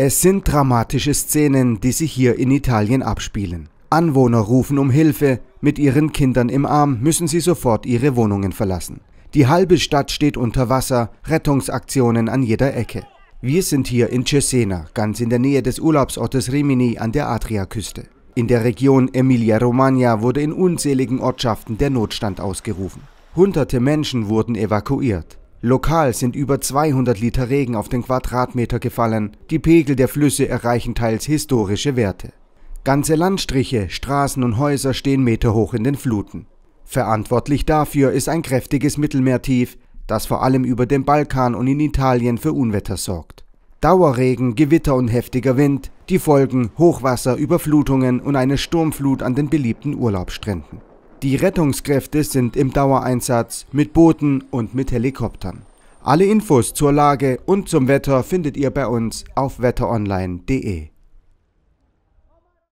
Es sind dramatische Szenen, die sich hier in Italien abspielen. Anwohner rufen um Hilfe, mit ihren Kindern im Arm müssen sie sofort ihre Wohnungen verlassen. Die halbe Stadt steht unter Wasser, Rettungsaktionen an jeder Ecke. Wir sind hier in Cesena, ganz in der Nähe des Urlaubsortes Rimini an der Adriaküste. In der Region Emilia-Romagna wurde in unzähligen Ortschaften der Notstand ausgerufen. Hunderte Menschen wurden evakuiert. Lokal sind über 200 Liter Regen auf den Quadratmeter gefallen. Die Pegel der Flüsse erreichen teils historische Werte. Ganze Landstriche, Straßen und Häuser stehen meterhoch in den Fluten. Verantwortlich dafür ist ein kräftiges Mittelmeertief, das vor allem über dem Balkan und in Italien für Unwetter sorgt. Dauerregen, Gewitter und heftiger Wind, die Folgen Hochwasser, Überflutungen und eine Sturmflut an den beliebten Urlaubsstränden. Die Rettungskräfte sind im Dauereinsatz mit Booten und mit Helikoptern. Alle Infos zur Lage und zum Wetter findet ihr bei uns auf wetteronline.de.